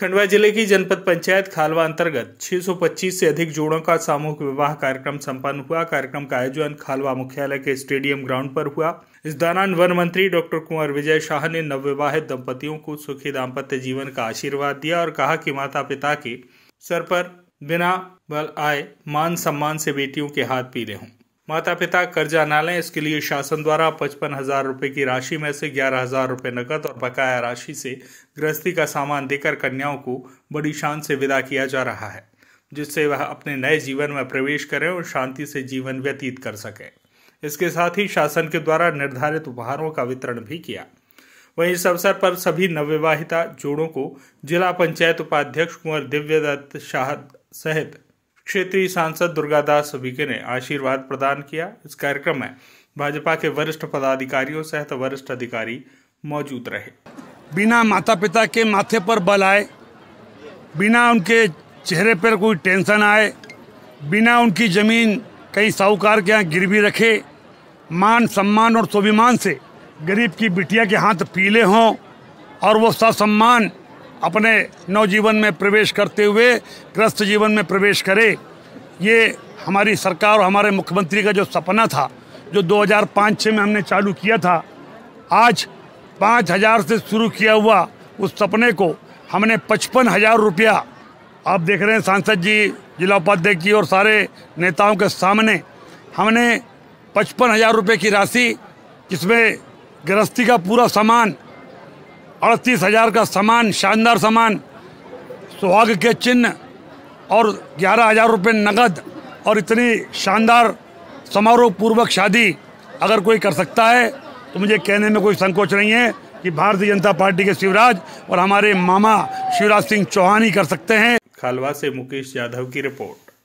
खंडवा जिले की जनपद पंचायत खालवा अंतर्गत 625 से अधिक जोड़ों का सामूहिक विवाह कार्यक्रम संपन्न हुआ कार्यक्रम का आयोजन खालवा मुख्यालय के स्टेडियम ग्राउंड पर हुआ इस दौरान वन मंत्री डॉक्टर कुंवर विजय शाह ने नवविवाहित दंपतियों को सुखी दाम्पत्य जीवन का आशीर्वाद दिया और कहा कि माता पिता के सर पर बिना बल आए मान सम्मान से बेटियों के हाथ पीले हों माता पिता कर्जा ना लें इसके लिए शासन द्वारा पचपन हजार रुपये की राशि में से ग्यारह हजार रुपये नकद और बकाया राशि से गृहस्थी का सामान देकर कन्याओं को बड़ी शान से विदा किया जा रहा है जिससे वह अपने नए जीवन में प्रवेश करें और शांति से जीवन व्यतीत कर सकें इसके साथ ही शासन के द्वारा निर्धारित उपहारों का वितरण भी किया वहीं इस अवसर पर सभी नवविवाहिता जोड़ों को जिला पंचायत उपाध्यक्ष कुंवर दिव्यदत्त शाह सहित क्षेत्रीय सांसद दुर्गादास विके ने आशीर्वाद प्रदान किया इस कार्यक्रम में भाजपा के वरिष्ठ पदाधिकारियों सहित वरिष्ठ अधिकारी मौजूद रहे बिना माता पिता के माथे पर बल आए बिना उनके चेहरे पर कोई टेंशन आए बिना उनकी ज़मीन कहीं साहूकार के यहाँ गिरवी रखे मान सम्मान और स्वाभिमान से गरीब की बिटिया के हाथ पीले हों और वो सम्मान अपने नवजीवन में प्रवेश करते हुए ग्रस्त जीवन में प्रवेश करे ये हमारी सरकार और हमारे मुख्यमंत्री का जो सपना था जो 2005-6 में हमने चालू किया था आज 5000 से शुरू किया हुआ उस सपने को हमने पचपन हज़ार रुपया आप देख रहे हैं सांसद जी जिला उपाध्यक्ष जी और सारे नेताओं के सामने हमने पचपन हज़ार रुपये की राशि जिसमें गृहस्थी का पूरा सामान अड़तीस हज़ार का सामान शानदार सामान सुहाग के चिन्ह और ग्यारह हज़ार रुपये नकद और इतनी शानदार समारोह पूर्वक शादी अगर कोई कर सकता है तो मुझे कहने में कोई संकोच नहीं है कि भारतीय जनता पार्टी के शिवराज और हमारे मामा शिवराज सिंह चौहान ही कर सकते हैं खालवा से मुकेश यादव की रिपोर्ट